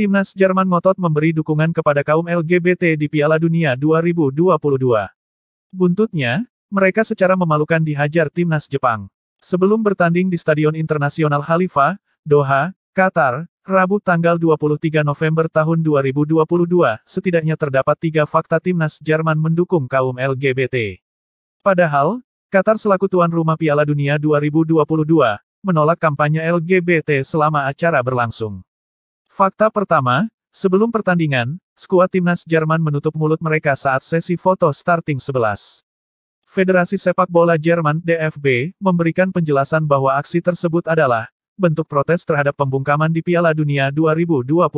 Timnas Jerman ngotot memberi dukungan kepada kaum LGBT di Piala Dunia 2022. Buntutnya, mereka secara memalukan dihajar Timnas Jepang. Sebelum bertanding di Stadion Internasional Khalifa, Doha, Qatar, Rabu tanggal 23 November tahun 2022, setidaknya terdapat tiga fakta Timnas Jerman mendukung kaum LGBT. Padahal, Qatar selaku tuan rumah Piala Dunia 2022, menolak kampanye LGBT selama acara berlangsung. Fakta pertama, sebelum pertandingan, skuad timnas Jerman menutup mulut mereka saat sesi foto starting 11. Federasi Sepak Bola Jerman DFB memberikan penjelasan bahwa aksi tersebut adalah bentuk protes terhadap pembungkaman di Piala Dunia 2022.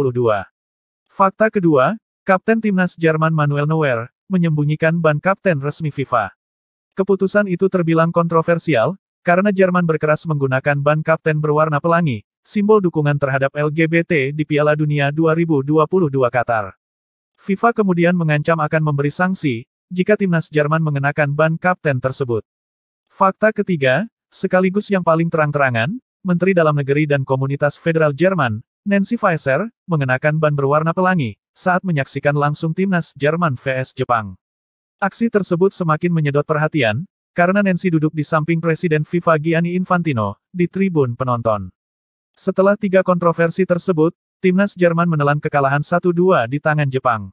Fakta kedua, Kapten Timnas Jerman Manuel Neuer menyembunyikan ban kapten resmi FIFA. Keputusan itu terbilang kontroversial, karena Jerman berkeras menggunakan ban kapten berwarna pelangi, simbol dukungan terhadap LGBT di Piala Dunia 2022 Qatar. FIFA kemudian mengancam akan memberi sanksi, jika timnas Jerman mengenakan ban kapten tersebut. Fakta ketiga, sekaligus yang paling terang-terangan, Menteri Dalam Negeri dan Komunitas Federal Jerman, Nancy Faeser, mengenakan ban berwarna pelangi, saat menyaksikan langsung timnas Jerman vs Jepang. Aksi tersebut semakin menyedot perhatian, karena Nancy duduk di samping Presiden FIFA Gianni Infantino, di tribun penonton. Setelah tiga kontroversi tersebut, timnas Jerman menelan kekalahan 1-2 di tangan Jepang.